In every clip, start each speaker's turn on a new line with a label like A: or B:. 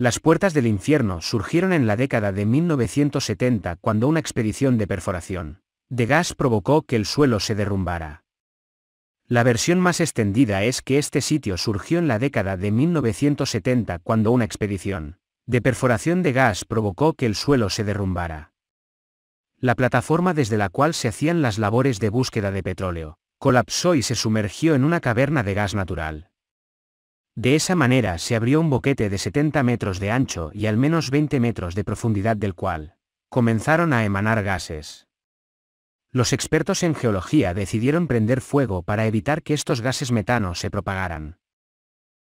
A: Las puertas del infierno surgieron en la década de 1970 cuando una expedición de perforación de gas provocó que el suelo se derrumbara. La versión más extendida es que este sitio surgió en la década de 1970 cuando una expedición de perforación de gas provocó que el suelo se derrumbara. La plataforma desde la cual se hacían las labores de búsqueda de petróleo colapsó y se sumergió en una caverna de gas natural. De esa manera se abrió un boquete de 70 metros de ancho y al menos 20 metros de profundidad del cual comenzaron a emanar gases. Los expertos en geología decidieron prender fuego para evitar que estos gases metano se propagaran.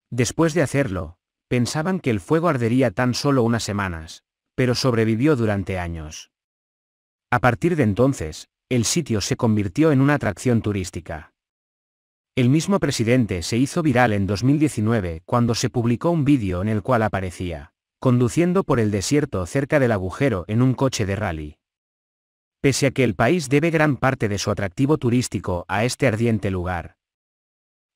A: Después de hacerlo, pensaban que el fuego ardería tan solo unas semanas, pero sobrevivió durante años. A partir de entonces, el sitio se convirtió en una atracción turística. El mismo presidente se hizo viral en 2019 cuando se publicó un vídeo en el cual aparecía, conduciendo por el desierto cerca del agujero en un coche de rally. Pese a que el país debe gran parte de su atractivo turístico a este ardiente lugar.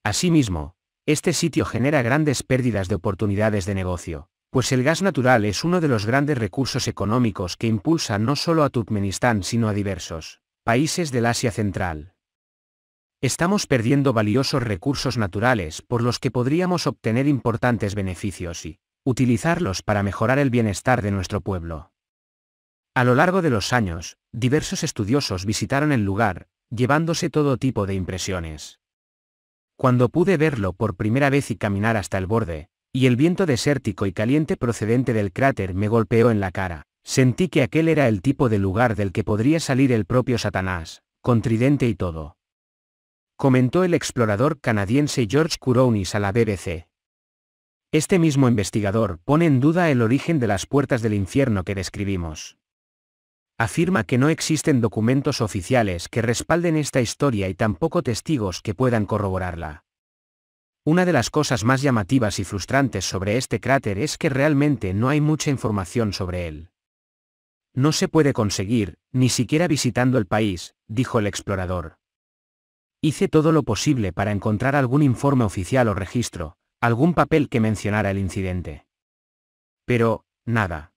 A: Asimismo, este sitio genera grandes pérdidas de oportunidades de negocio, pues el gas natural es uno de los grandes recursos económicos que impulsa no solo a Turkmenistán sino a diversos países del Asia Central. Estamos perdiendo valiosos recursos naturales por los que podríamos obtener importantes beneficios y utilizarlos para mejorar el bienestar de nuestro pueblo. A lo largo de los años, diversos estudiosos visitaron el lugar, llevándose todo tipo de impresiones. Cuando pude verlo por primera vez y caminar hasta el borde, y el viento desértico y caliente procedente del cráter me golpeó en la cara, sentí que aquel era el tipo de lugar del que podría salir el propio Satanás, con tridente y todo comentó el explorador canadiense George Curounis a la BBC. Este mismo investigador pone en duda el origen de las puertas del infierno que describimos. Afirma que no existen documentos oficiales que respalden esta historia y tampoco testigos que puedan corroborarla. Una de las cosas más llamativas y frustrantes sobre este cráter es que realmente no hay mucha información sobre él. No se puede conseguir, ni siquiera visitando el país, dijo el explorador. Hice todo lo posible para encontrar algún informe oficial o registro, algún papel que mencionara el incidente. Pero, nada.